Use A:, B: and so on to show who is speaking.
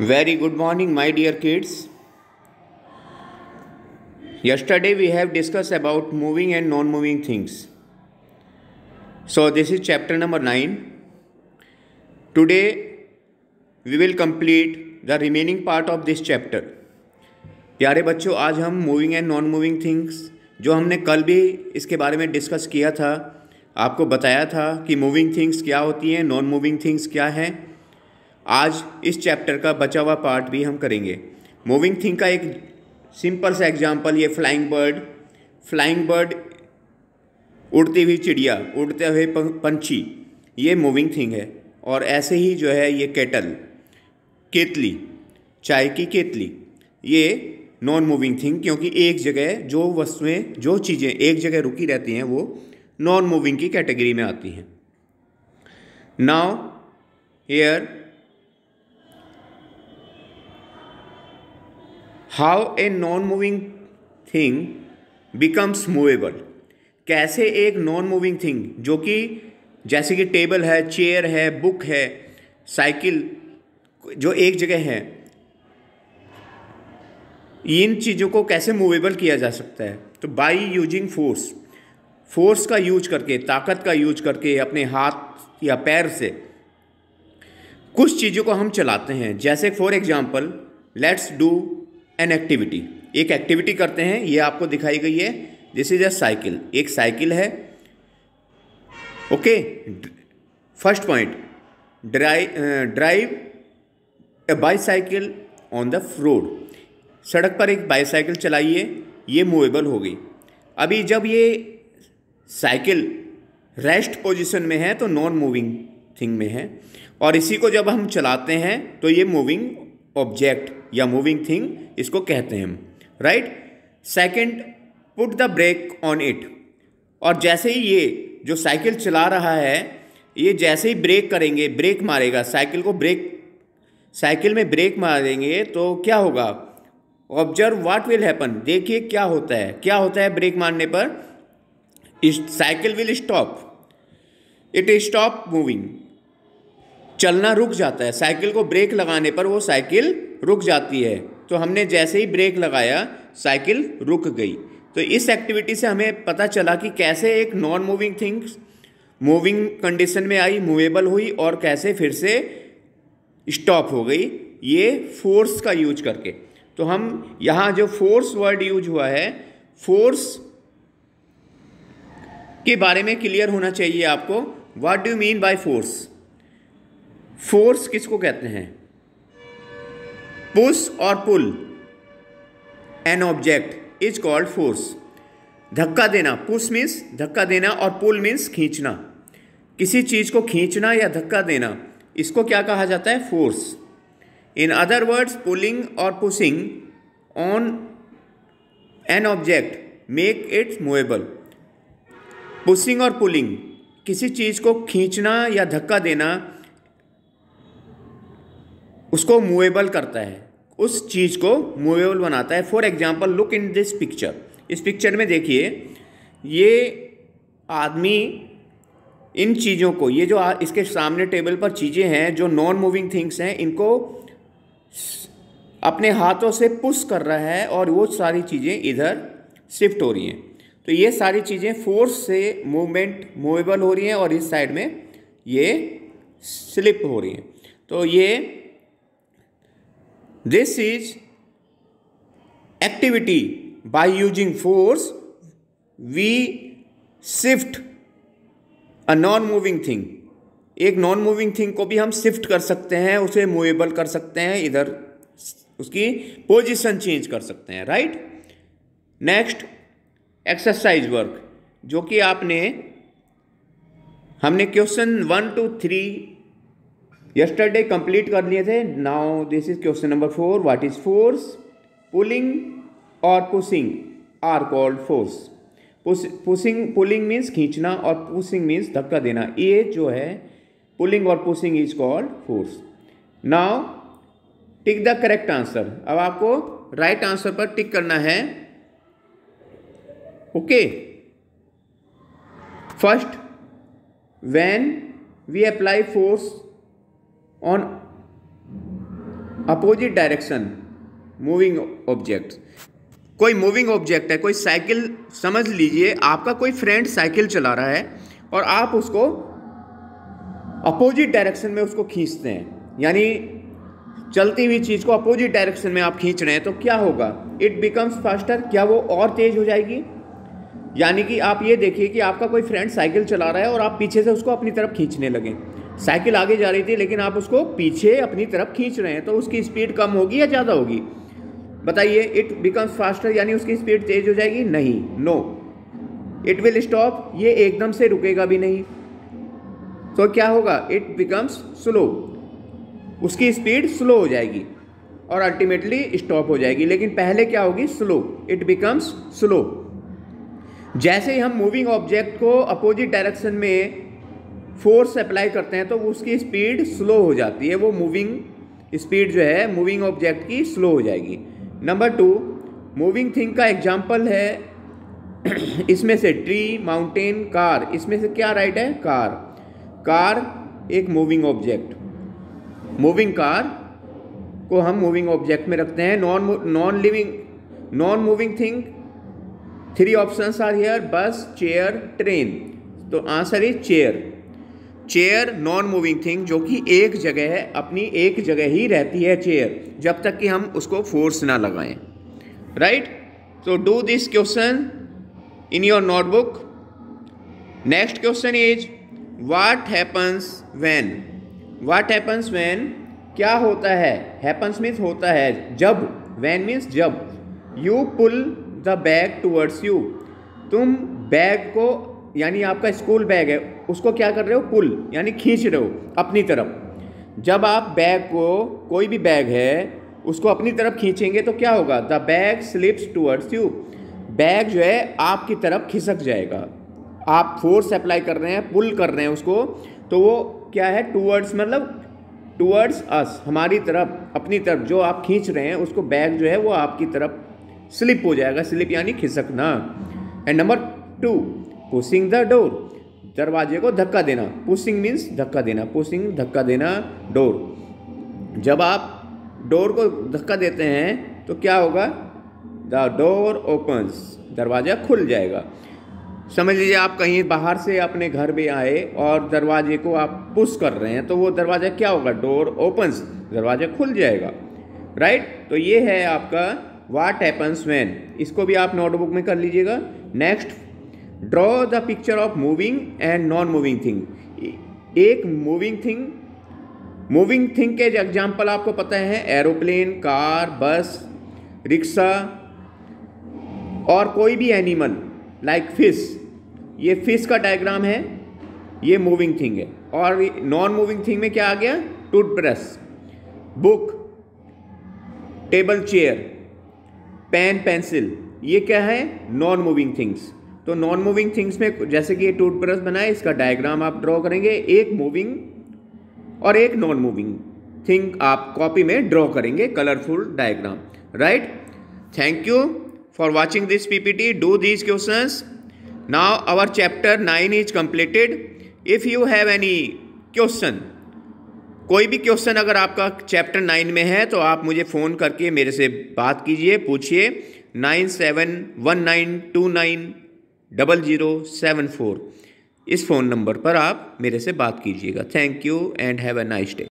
A: Very good morning, my dear kids. Yesterday we have discussed about moving and non moving things. So, this is chapter number 9. Today we will complete the remaining part of this chapter. प्यारे बच्चों आज हम moving and non moving things जो हमने कल भी इसके बारे में डिस्कस किया था आपको बताया था कि मूविंग थिंग्स क्या होती हैं नॉन मूविंग थिंग्स क्या हैं आज इस चैप्टर का बचा हुआ पार्ट भी हम करेंगे मूविंग थिंग का एक सिंपल सा एग्जाम्पल ये फ्लाइंग बर्ड फ्लाइंग बर्ड उड़ती हुई चिड़िया उड़ते हुए पंछी ये मूविंग थिंग है और ऐसे ही जो है ये केटल केतली चाय की केतली ये नॉन मूविंग थिंग क्योंकि एक जगह जो वस्तुएं जो चीज़ें एक जगह रुकी रहती हैं वो नॉन मूविंग की कैटेगरी में आती हैं now here how a non moving thing becomes movable कैसे एक नॉन मूविंग थिंग जो कि जैसे कि टेबल है चेयर है बुक है साइकिल जो एक जगह है इन चीज़ों को कैसे मूवेबल किया जा सकता है तो बाई यूजिंग फोर्स फोर्स का यूज करके ताकत का यूज करके अपने हाथ या पैर से कुछ चीज़ों को हम चलाते हैं जैसे for example let's do an activity एक एक्टिविटी करते हैं ये आपको दिखाई गई है दिस इज अ साइकिल एक साइकिल है okay first point drive drive a bicycle on the road सड़क पर एक बाईसाइकिल चलाइए ये मूवेबल हो गई अभी जब ये साइकिल रेस्ट पोजीशन में है तो नॉन मूविंग थिंग में है और इसी को जब हम चलाते हैं तो ये मूविंग ऑब्जेक्ट या मूविंग थिंग इसको कहते हैं right second put the brake on it और जैसे ही ये जो साइकिल चला रहा है ये जैसे ही ब्रेक करेंगे ब्रेक मारेगा साइकिल को ब्रेक साइकिल में ब्रेक मारेंगे तो क्या होगा ऑब्जर्व व्हाट विल हैपन देखिए क्या होता है क्या होता है ब्रेक मारने पर cycle will stop it stop moving चलना रुक जाता है साइकिल को ब्रेक लगाने पर वो साइकिल रुक जाती है तो हमने जैसे ही ब्रेक लगाया साइकिल रुक गई तो इस एक्टिविटी से हमें पता चला कि कैसे एक non moving things moving condition में आई मूवेबल हुई और कैसे फिर से स्टॉप हो गई ये फोर्स का यूज करके तो हम यहाँ जो फोर्स वर्ड यूज हुआ है फोर्स के बारे में क्लियर होना चाहिए आपको what do mean by force force किसको कहते हैं पुश और pull an object is called force धक्का देना पुश मीन्स धक्का देना और पुल मीन्स खींचना किसी चीज़ को खींचना या धक्का देना इसको क्या कहा जाता है force in other words pulling और pushing on an object make its movable pushing और पुलिंग किसी चीज़ को खींचना या धक्का देना उसको मूवेबल करता है उस चीज़ को मूवेबल बनाता है for example look in this picture इस पिक्चर में देखिए ये आदमी इन चीज़ों को ये जो इसके सामने टेबल पर चीज़ें हैं जो नॉन मूविंग थिंग्स हैं इनको अपने हाथों से पुश कर रहा है और वो सारी चीज़ें इधर शिफ्ट हो रही हैं तो ये सारी चीज़ें फोर्स से मूवमेंट मूवेबल हो रही हैं और इस साइड में ये स्लिप हो रही हैं तो ये This is activity by using force we shift a non-moving thing एक नॉन मूविंग थिंग को भी हम शिफ्ट कर सकते हैं उसे मूवेबल कर सकते हैं इधर उसकी पोजीशन चेंज कर सकते हैं राइट नेक्स्ट एक्सरसाइज वर्क जो कि आपने हमने question one two three yesterday complete कर लिए थे now this is question number four what is force pulling और pushing are called force pushing pulling means खींचना और पुशिंग मीन्स धक्का देना ये जो है पुलिंग और pushing is called force now tick the correct answer अब आपको राइट right आंसर पर टिक करना है okay first when we apply force on opposite direction moving object कोई मूविंग ऑब्जेक्ट है कोई साइकिल समझ लीजिए आपका कोई फ्रेंड साइकिल चला रहा है और आप उसको अपोजिट डायरेक्शन में उसको खींचते हैं यानी चलती हुई चीज़ को अपोजिट डायरेक्शन में आप खींच रहे हैं तो क्या होगा इट बिकम्स फास्टर क्या वो और तेज़ हो जाएगी यानी कि आप ये देखिए कि आपका कोई फ्रेंड साइकिल चला रहा है और आप पीछे से उसको अपनी तरफ खींचने लगें साइकिल आगे जा रही थी लेकिन आप उसको पीछे अपनी तरफ खींच रहे हैं तो उसकी स्पीड कम होगी या ज़्यादा होगी बताइए इट बिकम्स फास्टर यानी उसकी स्पीड तेज हो जाएगी नहीं नो इट विल स्टॉप ये एकदम से रुकेगा भी नहीं तो क्या होगा इट बिकम्स स्लो उसकी स्पीड स्लो हो जाएगी और अल्टीमेटली स्टॉप हो जाएगी लेकिन पहले क्या होगी स्लो इट बिकम्स स्लो जैसे ही हम मूविंग ऑब्जेक्ट को अपोजिट डायरेक्शन में फोर्स अप्लाई करते हैं तो उसकी स्पीड स्लो हो जाती है वो मूविंग स्पीड जो है मूविंग ऑब्जेक्ट की स्लो हो जाएगी नंबर टू मूविंग थिंग का एग्जाम्पल है इसमें से ट्री माउंटेन कार इसमें से क्या राइट है कार कार एक मूविंग ऑब्जेक्ट मूविंग कार को हम मूविंग ऑब्जेक्ट में रखते हैं non non living non moving thing three options are here bus chair train तो answer is chair chair non moving thing जो कि एक जगह है अपनी एक जगह ही रहती है चेयर जब तक कि हम उसको फोर्स ना लगाएं right so do this question in your notebook next question is what happens when what happens when क्या होता है हैपन्स मीन्स होता है जब व्हेन मीन्स जब you pull the bag towards you तुम बैग को यानी आपका स्कूल बैग है उसको क्या कर रहे हो पुल यानी खींच रहे हो अपनी तरफ जब आप बैग को कोई भी बैग है उसको अपनी तरफ खींचेंगे तो क्या होगा the bag slips towards you bag जो है आपकी तरफ खिसक जाएगा आप फोर्स अप्लाई कर रहे हैं पुल कर रहे हैं उसको तो वो क्या है टूवर्ड्स मतलब टूवर्ड्स अस हमारी तरफ अपनी तरफ जो आप खींच रहे हैं उसको बैग जो है वो आपकी तरफ स्लिप हो जाएगा स्लिप यानी खिसकना and number two pushing the door दरवाजे को धक्का देना पुशिंग मीन्स धक्का देना पुशिंग धक्का देना डोर जब आप डोर को धक्का देते हैं तो क्या होगा द डोर ओपन्स दरवाज़ा खुल जाएगा समझ लीजिए आप कहीं बाहर से अपने घर में आए और दरवाजे को आप पुश कर रहे हैं तो वो दरवाज़ा क्या होगा डोर ओपन्स दरवाज़ा खुल जाएगा राइट तो ये है आपका वाट एपन्स वैन इसको भी आप नोटबुक में कर लीजिएगा next draw the picture of moving and non moving thing एक मूविंग थिंग मूविंग थिंग के एग्जाम्पल आपको पता है एरोप्लेन कार बस रिक्शा और कोई भी एनिमल लाइक फिश ये फिश का डायग्राम है ये मूविंग थिंग है और नॉन मूविंग थिंग में क्या आ गया toothbrush book table chair pen pencil ये क्या है नॉन मूविंग थिंग्स तो नॉन मूविंग थिंग्स में जैसे कि ये टूथ ब्रश बनाए इसका डायग्राम आप ड्रॉ करेंगे एक मूविंग और एक नॉन मूविंग थिंग आप कॉपी में ड्रॉ करेंगे colourful diagram right thank you for watching this टी do these question now our chapter nine is completed if you have any question कोई भी क्वेश्चन अगर आपका चैप्टर नाइन में है तो आप मुझे फ़ोन करके मेरे से बात कीजिए पूछिए nine seven one nine two nine double zero seven four इस फ़ोन नंबर पर आप मेरे से बात कीजिएगा thank you and have a nice day